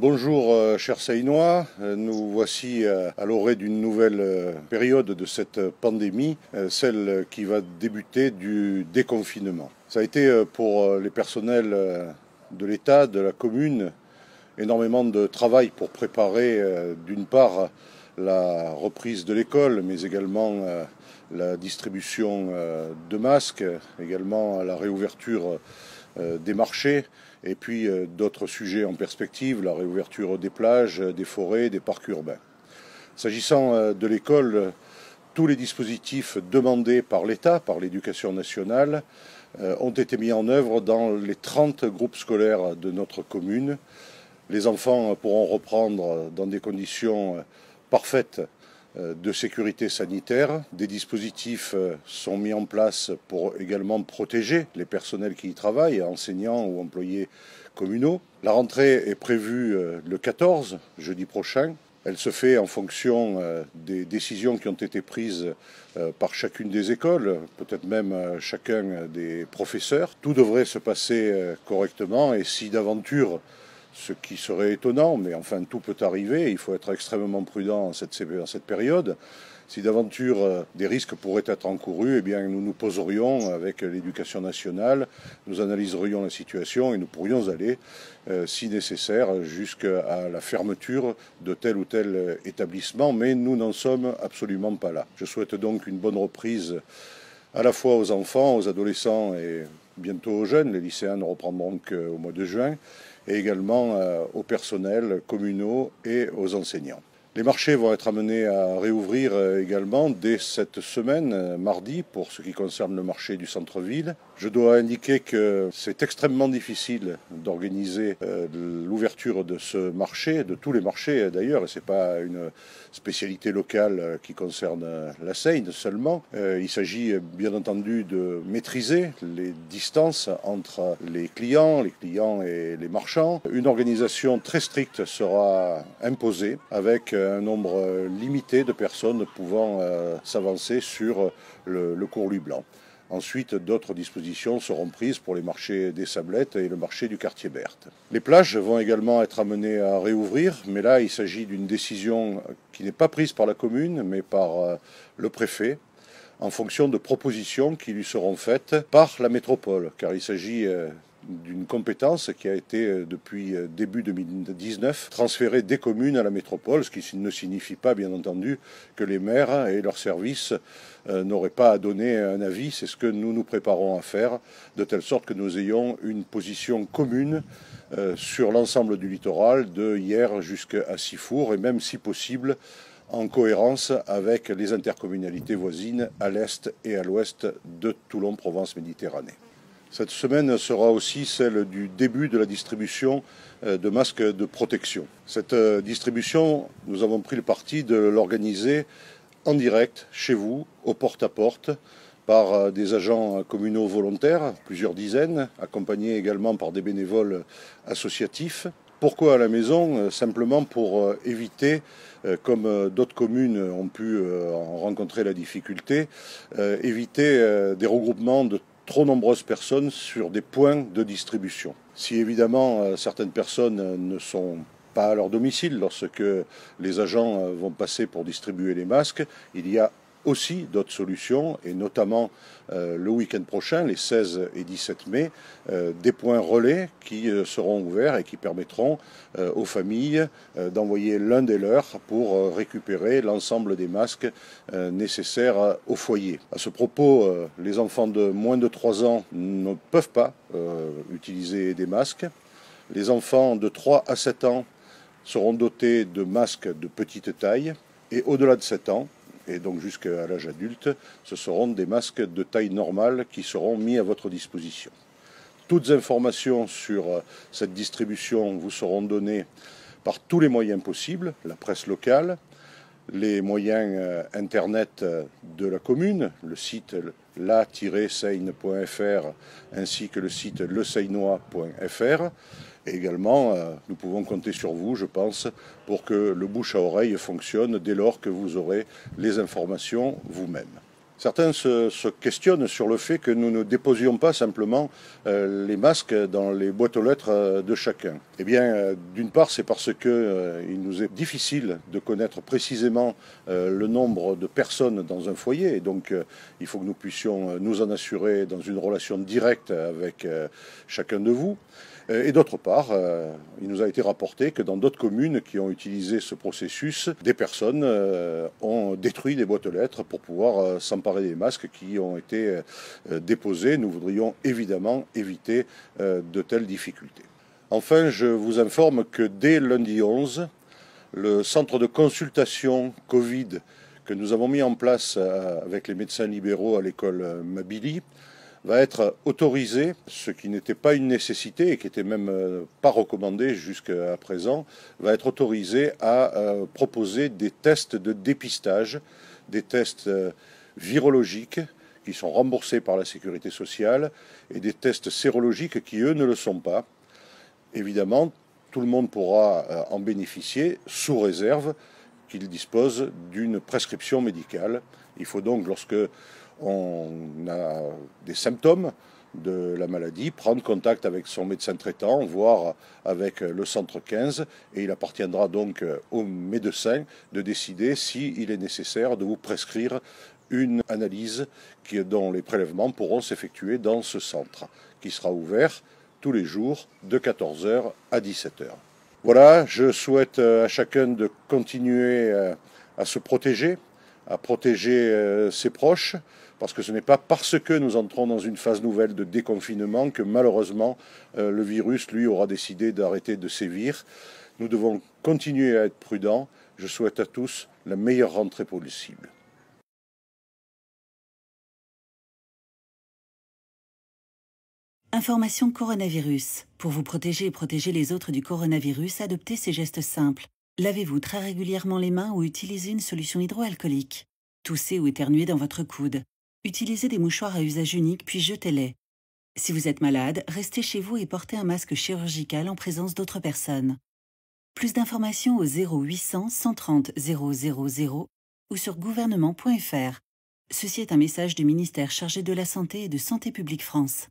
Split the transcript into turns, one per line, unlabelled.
Bonjour euh, chers Saïnois, euh, nous voici euh, à l'orée d'une nouvelle période de cette pandémie, celle qui va débuter du déconfinement. Ça a été pour les personnels de l'État, de la commune, énormément de travail pour préparer d'une part la reprise de l'école, mais également la distribution de masques, également la réouverture euh, des marchés et puis euh, d'autres sujets en perspective, la réouverture des plages, euh, des forêts, des parcs urbains. S'agissant de l'école, tous les dispositifs demandés par l'État, par l'éducation nationale, ont été mis en œuvre dans les 30 groupes scolaires de notre commune. Les enfants pourront reprendre dans des conditions parfaites euh, de sécurité sanitaire. Des dispositifs euh, sont mis en place pour également protéger les personnels qui y travaillent, enseignants ou employés communaux. La rentrée est prévue euh, le 14, jeudi prochain. Elle se fait en fonction des décisions qui ont été prises par chacune des écoles, peut-être même chacun des professeurs. Tout devrait se passer correctement et si d'aventure ce qui serait étonnant, mais enfin tout peut arriver, il faut être extrêmement prudent en cette, période. Si d'aventure euh, des risques pourraient être encourus, eh nous nous poserions avec l'éducation nationale, nous analyserions la situation et nous pourrions aller, euh, si nécessaire, jusqu'à la fermeture de tel ou tel euh, établissement, mais nous n'en sommes absolument pas là. Je souhaite donc une bonne reprise à la fois aux enfants, aux adolescents et bientôt aux jeunes. Les lycéens ne reprendront qu'au mois de juin et également euh, aux personnels communaux et aux enseignants. Les marchés vont être amenés à réouvrir euh, également dès cette semaine, euh, mardi, pour ce qui concerne le marché du centre-ville. Je dois indiquer que c'est extrêmement difficile d'organiser euh, l'ouverture de ce marché, de tous les marchés d'ailleurs, et ce n'est pas une spécialité locale qui concerne la Seine seulement. Il s'agit bien entendu de maîtriser les distances entre les clients, les clients et les marchands. Une organisation très stricte sera imposée avec un nombre euh, limité de personnes pouvant euh, s'avancer sur euh, le, cours lui blanc. Ensuite, d'autres dispositions seront prises pour les marchés des Sablettes et le marché du quartier Berthe. Les plages vont également être amenées à réouvrir, mais là, il s'agit d'une décision qui n'est pas prise par la commune, mais par le préfet, en fonction de propositions qui lui seront faites par la métropole, car il s'agit euh, d'une compétence qui a été euh, depuis euh, début 2019 transférée des communes à la métropole, ce qui ne signifie pas bien entendu que les maires et leurs services n'auraient pas à donner un avis, c'est ce que nous nous préparons à faire, de telle sorte que nous ayons une position commune sur l'ensemble du littoral, de hier jusqu'à Sifour, et même si possible en cohérence avec les intercommunalités voisines à l'est et à l'ouest de Toulon-Provence-Méditerranée. Cette semaine sera aussi celle du début de la distribution euh, de masques de protection. Cette euh, distribution, nous avons pris le parti de l'organiser en direct chez vous, au porte-à-porte, par euh, des agents communaux volontaires, plusieurs dizaines, accompagnés également par des bénévoles associatifs. Pourquoi à la maison Simplement pour éviter euh, comme euh, d'autres communes ont pu euh, en rencontrer la difficulté, éviter des regroupements de trop nombreuses personnes sur des points de distribution. Si évidemment certaines personnes ne sont pas à leur domicile lorsque les agents vont passer pour distribuer les masques, il y a aussi d'autres solutions, et notamment euh, le week-end prochain, les 16 et 17 mai, euh, des points relais qui euh, seront ouverts et qui permettront aux familles d'envoyer l'un des leurs pour récupérer l'ensemble des masques nécessaires au foyer. À ce propos, les enfants de moins de 3 ans ne peuvent pas utiliser des masques. Les enfants de 3 à 7 ans seront dotés de masques de petite taille et au-delà de 7 ans, et donc jusqu'à l'âge adulte, ce seront des masques de taille normale qui seront mis à votre disposition. Toutes informations sur euh, cette distribution vous seront données par tous les moyens possibles, la presse locale, les moyens euh, internet euh, de la commune, le site la-seigne.fr ainsi que le site leseinois.fr également, euh, nous pouvons compter sur vous, je pense, pour que le bouche à oreille fonctionne dès lors que vous aurez les informations vous-même. Certains se, questionnent sur le fait que nous ne déposions pas simplement euh, les masques dans les boîtes aux lettres euh, de chacun. Eh bien, d'une part, c'est parce que il nous est difficile de connaître précisément le nombre de personnes dans un foyer, et donc il faut que nous puissions nous en assurer dans une relation directe avec chacun de vous. Euh, et d'autre part, euh, il nous a été rapporté que dans d'autres communes qui ont utilisé ce processus, des personnes euh, ont détruit des boîtes aux lettres pour pouvoir s'emparer des masques qui ont été déposés. Nous voudrions évidemment éviter de telles difficultés. Enfin, je vous informe que dès lundi 11, le centre de consultation Covid que nous avons mis en place avec les médecins libéraux à l'école Mabili va être autorisé, ce qui n'était pas une nécessité et qui n'était même euh, pas recommandé jusqu'à présent, va être autorisé à euh, proposer des tests de dépistage, des tests euh, virologiques qui sont remboursés par la sécurité sociale et des tests sérologiques qui, eux, ne le sont pas. Évidemment, tout le monde pourra en bénéficier sous réserve qu'il dispose d'une prescription médicale. Il faut donc, lorsque on a des symptômes de la maladie, prendre contact avec son médecin traitant, voire avec le centre 15, et il appartiendra donc au médecin de décider s'il est nécessaire de vous prescrire une analyse dont les prélèvements pourront s'effectuer dans ce centre, qui sera ouvert tous les jours de 14h à 17h. Voilà, je souhaite à chacun de continuer à se protéger, à protéger euh, ses proches, parce que ce n'est pas parce que nous entrons dans une phase nouvelle de déconfinement que malheureusement euh, le virus, lui, aura décidé d'arrêter de sévir. Nous devons continuer à être prudents. Je souhaite à tous la meilleure rentrée possible. Information coronavirus. Pour vous protéger et protéger les autres du coronavirus, adoptez ces gestes simples. Lavez-vous très régulièrement les mains ou utilisez une solution hydroalcoolique. Toussez ou éternuez dans votre coude. Utilisez des mouchoirs à usage unique puis jetez-les. Si vous êtes malade, restez chez vous et portez un masque chirurgical en présence d'autres personnes. Plus d'informations au 0800 130 000 ou sur gouvernement.fr. Ceci est un message du ministère chargé de la Santé et de Santé publique France.